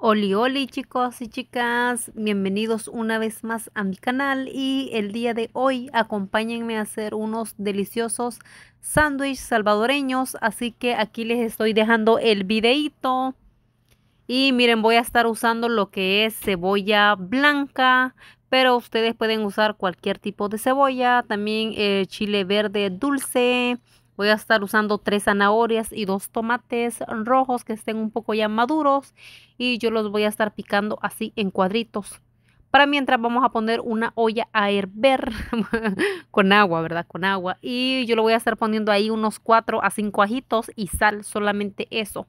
Oli oli chicos y chicas, bienvenidos una vez más a mi canal y el día de hoy acompáñenme a hacer unos deliciosos sándwiches salvadoreños, así que aquí les estoy dejando el videito. Y miren, voy a estar usando lo que es cebolla blanca, pero ustedes pueden usar cualquier tipo de cebolla, también eh, chile verde dulce, Voy a estar usando tres zanahorias y dos tomates rojos que estén un poco ya maduros y yo los voy a estar picando así en cuadritos. Para mientras vamos a poner una olla a hervir con agua, ¿verdad? Con agua. Y yo lo voy a estar poniendo ahí unos 4 a 5 ajitos y sal, solamente eso.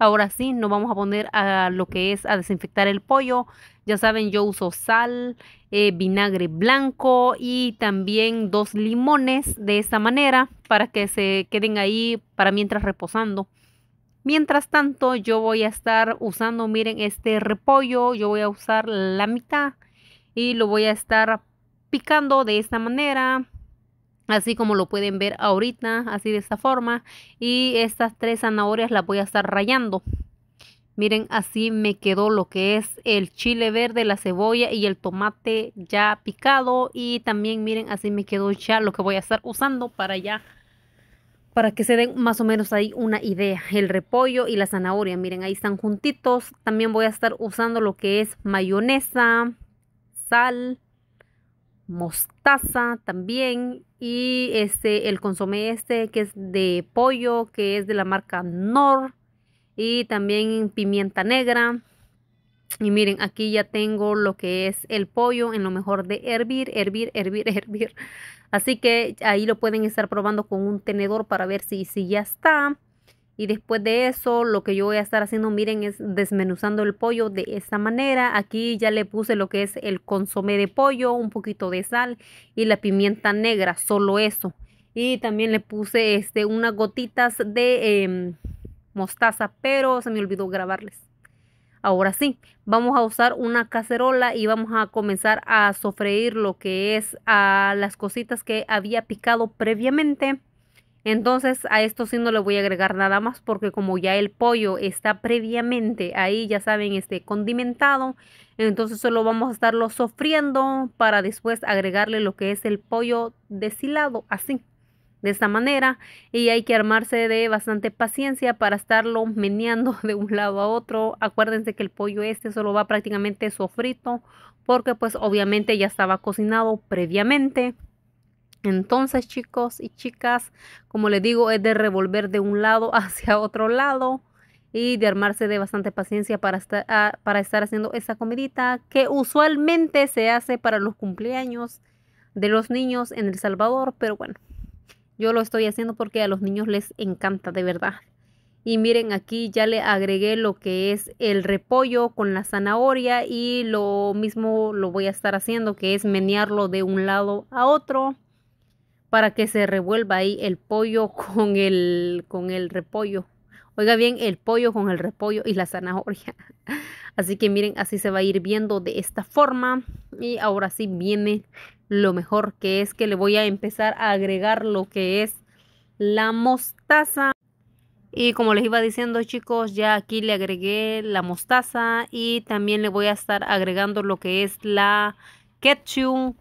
Ahora sí, nos vamos a poner a lo que es a desinfectar el pollo. Ya saben, yo uso sal, eh, vinagre blanco y también dos limones de esta manera para que se queden ahí para mientras reposando. Mientras tanto, yo voy a estar usando, miren, este repollo. Yo voy a usar la mitad y lo voy a estar picando de esta manera así como lo pueden ver ahorita, así de esta forma. Y estas tres zanahorias las voy a estar rayando. Miren, así me quedó lo que es el chile verde, la cebolla y el tomate ya picado. Y también miren, así me quedó ya lo que voy a estar usando para ya, para que se den más o menos ahí una idea. El repollo y la zanahoria, miren, ahí están juntitos. También voy a estar usando lo que es mayonesa, sal, mostaza también y este el consomé este que es de pollo que es de la marca Nor y también pimienta negra y miren aquí ya tengo lo que es el pollo en lo mejor de hervir hervir hervir hervir así que ahí lo pueden estar probando con un tenedor para ver si, si ya está y después de eso, lo que yo voy a estar haciendo, miren, es desmenuzando el pollo de esta manera. Aquí ya le puse lo que es el consomé de pollo, un poquito de sal y la pimienta negra, solo eso. Y también le puse este, unas gotitas de em, mostaza, pero se me olvidó grabarles. Ahora sí, vamos a usar una cacerola y vamos a comenzar a sofreír lo que es a las cositas que había picado previamente entonces a esto sí no le voy a agregar nada más porque como ya el pollo está previamente ahí, ya saben, este condimentado, entonces solo vamos a estarlo sofriendo para después agregarle lo que es el pollo deshilado, así, de esta manera. Y hay que armarse de bastante paciencia para estarlo meneando de un lado a otro. Acuérdense que el pollo este solo va prácticamente sofrito porque pues obviamente ya estaba cocinado previamente. Entonces, chicos y chicas, como les digo, es de revolver de un lado hacia otro lado y de armarse de bastante paciencia para estar, ah, para estar haciendo esa comidita que usualmente se hace para los cumpleaños de los niños en El Salvador, pero bueno, yo lo estoy haciendo porque a los niños les encanta de verdad. Y miren, aquí ya le agregué lo que es el repollo con la zanahoria y lo mismo lo voy a estar haciendo, que es menearlo de un lado a otro para que se revuelva ahí el pollo con el, con el repollo. Oiga bien, el pollo con el repollo y la zanahoria. Así que miren, así se va a ir viendo de esta forma. Y ahora sí viene lo mejor que es que le voy a empezar a agregar lo que es la mostaza. Y como les iba diciendo chicos, ya aquí le agregué la mostaza y también le voy a estar agregando lo que es la ketchup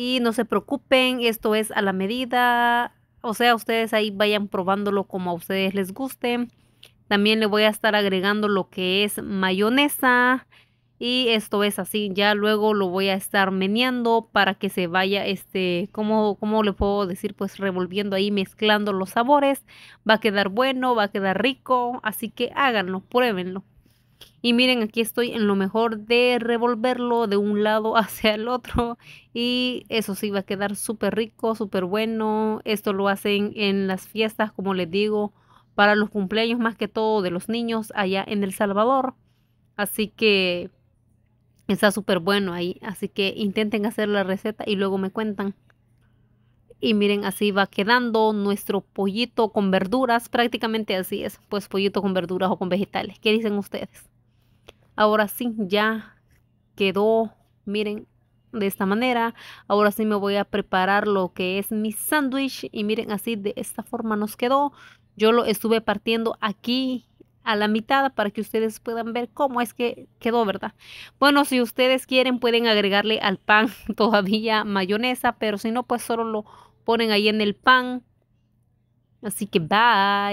y no se preocupen, esto es a la medida. O sea, ustedes ahí vayan probándolo como a ustedes les guste. También le voy a estar agregando lo que es mayonesa. Y esto es así, ya luego lo voy a estar meneando para que se vaya, este, cómo cómo le puedo decir? Pues revolviendo ahí, mezclando los sabores. Va a quedar bueno, va a quedar rico, así que háganlo, pruébenlo. Y miren, aquí estoy en lo mejor de revolverlo de un lado hacia el otro. Y eso sí, va a quedar súper rico, súper bueno. Esto lo hacen en las fiestas, como les digo, para los cumpleaños más que todo de los niños allá en El Salvador. Así que está súper bueno ahí. Así que intenten hacer la receta y luego me cuentan y miren así va quedando nuestro pollito con verduras prácticamente así es pues pollito con verduras o con vegetales ¿qué dicen ustedes? ahora sí ya quedó miren de esta manera ahora sí me voy a preparar lo que es mi sándwich y miren así de esta forma nos quedó yo lo estuve partiendo aquí a la mitad para que ustedes puedan ver cómo es que quedó, ¿verdad? Bueno, si ustedes quieren pueden agregarle al pan todavía mayonesa, pero si no, pues solo lo ponen ahí en el pan. Así que bye.